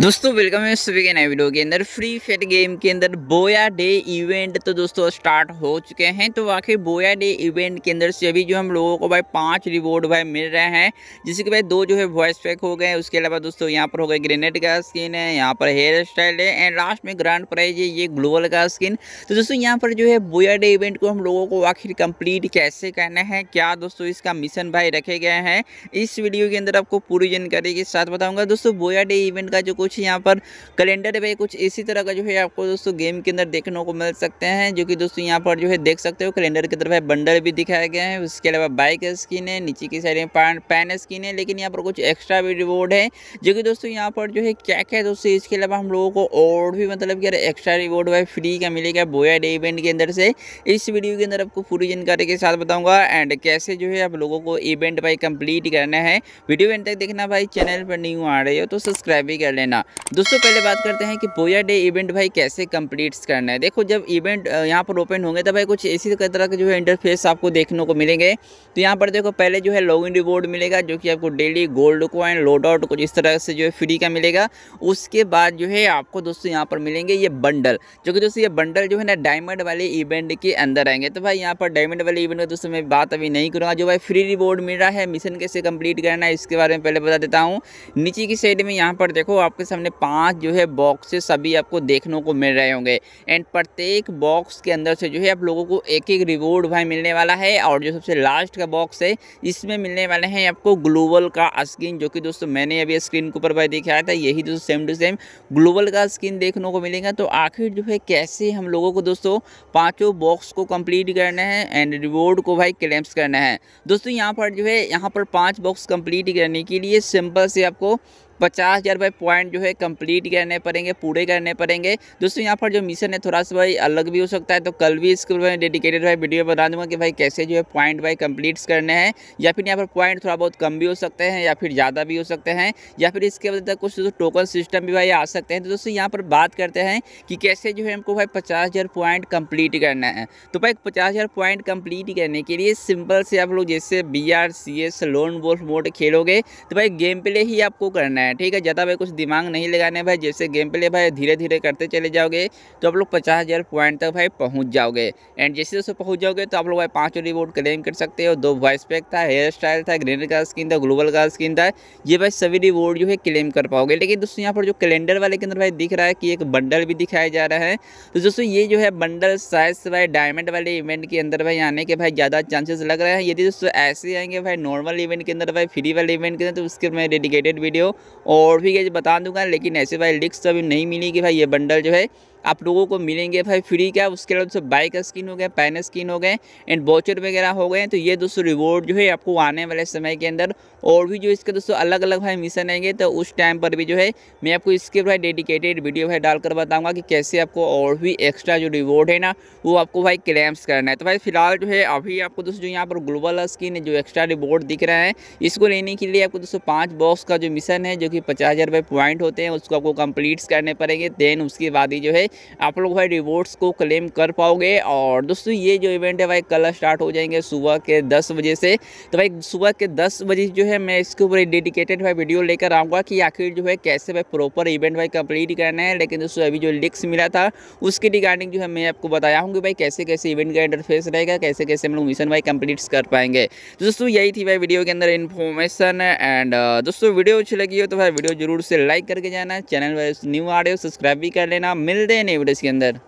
दोस्तों वेलकम है सभी के नए वीडियो के अंदर फ्री फायर गेम के अंदर बोया डे इवेंट तो दोस्तों स्टार्ट हो चुके हैं तो आखिर बोया डे इवेंट के अंदर से अभी जो हम लोगों को भाई पांच रिवॉर्ड भाई मिल रहे हैं जिससे कि भाई दो जो है वॉइस पैक हो गए उसके अलावा दोस्तों यहाँ पर हो गए ग्रेनेड का स्किन है यहाँ पर हेयर स्टाइल है एंड लास्ट में ग्रांड प्राइज है ये ग्लोबल का स्किन तो दोस्तों यहाँ पर जो है बोया डे इवेंट को हम लोगों को आखिर कंप्लीट कैसे करना है क्या दोस्तों इसका मिशन भाई रखे गए हैं इस वीडियो के अंदर आपको पूरी जानकारी के साथ बताऊँगा दोस्तों बोया डे इवेंट का जो कुछ यहाँ पर कैलेंडर पे कुछ इसी तरह का जो है आपको दोस्तों गेम के अंदर देखने को मिल सकते हैं जो कि दोस्तों यहाँ पर जो है देख सकते हो कैलेंडर की तरफ है बंडल भी दिखाया गया है उसके अलावा बाइक स्किन है नीचे की साइड में पैन स्किन है लेकिन यहाँ पर कुछ एक्स्ट्रा भी रिवॉर्ड है जो कि दोस्तों यहाँ पर जो है क्या क्या है दोस्तों इसके अलावा हम लोगों को और भी मतलब कि एक्स्ट्रा रिवॉर्ड वाई फ्री का मिलेगा बोया डे इवेंट के अंदर से इस वीडियो के अंदर आपको पूरी जानकारी के साथ बताऊंगा एंड कैसे जो है आप लोगों को इवेंट भाई कंप्लीट करना है वीडियो एंड तक देखना भाई चैनल पर न्यू आ रही हो तो सब्सक्राइब भी कर लेना करना दोस्तों पहले बात करते हैं कि पोया डे इवेंट भाई कैसे कंप्लीट करना है देखो जब इवेंट यहाँ पर ओपन होंगे तो भाई कुछ इसी तरह के जो है इंटरफेस आपको देखने को मिलेंगे तो यहाँ पर देखो पहले जो है लॉग इन रिवॉर्ड मिलेगा जो कि आपको daily gold coin load out कुछ इस तरह से जो है फ्री का मिलेगा उसके बाद जो है आपको दोस्तों यहाँ पर मिलेंगे ये बंडल जो कि दोस्तों ये बंडल जो है ना डायमंड वाले इवेंट के अंदर आएंगे तो भाई यहाँ पर डायमंड वाले इवेंट का दोस्तों मैं बात अभी नहीं करूँगा जो भाई फ्री रिवॉर्ड मिल रहा है मिशन कैसे कंप्लीट करना है इसके बारे में पहले बता देता हूँ नीचे की साइड में यहाँ पर देखो आपके सामने पांच जो है बॉक्सेस सभी आपको देखने को मिल रहे होंगे एंड प्रत्येक बॉक्स के अंदर से जो है आप लोगों को एक एक रिवॉर्ड भाई मिलने वाला है और जो सबसे लास्ट का बॉक्स है इसमें मिलने वाले हैं आपको ग्लोबल का स्किन जो कि दोस्तों मैंने अभी स्क्रीन के ऊपर भाई दिखाया था यही दोस्तों सेम टू सेम ग्लोबल का स्किन देखने को मिलेगा तो आखिर जो है कैसे हम लोगों को दोस्तों पाँचों बॉक्स को कम्प्लीट करना है एंड रिवॉर्ड को भाई क्लेम्स करना है दोस्तों यहाँ पर जो है यहाँ पर पाँच बॉक्स कम्प्लीट करने के लिए सिंपल से आपको पचास हज़ार भाई पॉइंट जो है कंप्लीट करने पड़ेंगे पूरे करने पड़ेंगे दोस्तों यहाँ पर जो मिशन है थोड़ा सा भाई अलग भी हो सकता है तो कल भी इसके मैं डेडिकेटेड भाई वीडियो बना दूंगा कि भाई कैसे जो है पॉइंट भाई कंप्लीट्स करने हैं या फिर यहाँ पर पॉइंट थोड़ा बहुत कम भी हो सकते हैं या फिर ज़्यादा भी हो सकते हैं या फिर इसके बाद कुछ तो टोकन सिस्टम भी भाई आ सकते हैं तो दोस्तों यहाँ पर बात करते हैं कि कैसे जो है हमको भाई पचास हज़ार पॉइंट कम्प्लीट करना है तो भाई पचास हज़ार पॉइंट कम्प्लीट करने के लिए सिंपल से आप लोग जैसे B R C S lone wolf mode खेलोगे तो भाई गेम प्ले ही आपको करना है हैं ठीक है ज़्यादा भाई कुछ दिमाग नहीं लगाने भाई जैसे गेम प्ले भाई धीरे धीरे करते चले जाओगे तो आप लोग पचास हज़ार पॉइंट तक भाई पहुँच जाओगे एंड जैसे जैसे पहुंच जाओगे तो आप लोग भाई पाँच रिवॉर्ड क्लेम कर सकते हो दो वॉइस पैक था हेयर स्टाइल था ग्रीन का स्किन था ग्लोबल का स्किन था ये भाई सभी रिवॉर्ड जो है क्लेम कर पाओगे लेकिन दोस्तों यहाँ पर जो कैलेंडर वाले के अंदर भाई दिख रहा है कि एक बंडल भी दिखाया जा रहा है तो दोस्तों ये जो है बंडल साइज से भाई डायमंड वाले इवेंट के अंदर भाई आने के भाई ज़्यादा चांसेस लग रहे हैं यदि दोस्तों ऐसे आएंगे भाई नॉर्मल इवेंट के अंदर भाई फ्री वाले इवेंट के अंदर तो उसके मैं डेडिकेटेड वीडियो और भी बता दूंगा लेकिन ऐसे भाई लिक्स अभी नहीं मिली कि भाई ये बंडल जो है आप लोगों को मिलेंगे भाई फ्री का उसके अलावा दोस्तों बाइक स्किन हो गया पैन स्किन हो गए एंड वॉचर वगैरह हो गए तो ये दोस्तों रिवॉर्ड जो है आपको आने वाले समय के अंदर और भी जो इसके दोस्तों अलग अलग भाई मिशन आएंगे तो उस टाइम पर भी जो है मैं आपको इसके भाई डेडिकेटेड वीडियो भाई डालकर बताऊँगा कि कैसे आपको और भी एक्स्ट्रा जो रिवॉर्ड है ना वो आपको भाई क्लेम्स करना है तो भाई फिलहाल जो है अभी आपको दोस्तों जो यहाँ पर ग्लोबल स्किन जो एक्स्ट्रा रिवॉर्ड दिख रहा है इसको लेने के लिए आपको दोस्तों पाँच बॉक्स का जो मिशन है जो कि पचास हज़ार पॉइंट होते हैं उसको आपको कंप्लीट करने पड़ेंगे देन उसके बाद ही जो है आप लोग भाई रिवॉर्ड्स को क्लेम कर पाओगे और दोस्तों ये जो इवेंट है भाई कल स्टार्ट हो जाएंगे सुबह के दस बजे से तो भाई सुबह के दस बजे जो है मैं इसके ऊपर डेडिकेटेड भाई वीडियो लेकर आऊँगा कि आखिर जो है कैसे भाई प्रॉपर इवेंट भाई कंप्लीट करना है लेकिन दोस्तों अभी जो लिक्स मिला था उसके रिगार्डिंग जो है मैं आपको बताया हूँ कि भाई कैसे कैसे इवेंट का इंटरफेस रहेगा कैसे कैसे हम लोग मिशन भाई कंप्लीट कर पाएंगे तो दोस्तों यही थी भाई वीडियो के अंदर इन्फॉर्मेशन एंड दोस्तों वीडियो अच्छी लगी हो तो भाई वीडियो जरूर से लाइक करके जाना चैनल न्यू आ रहे हो सब्सक्राइब भी कर लेना मिल दे देने इसके अंदर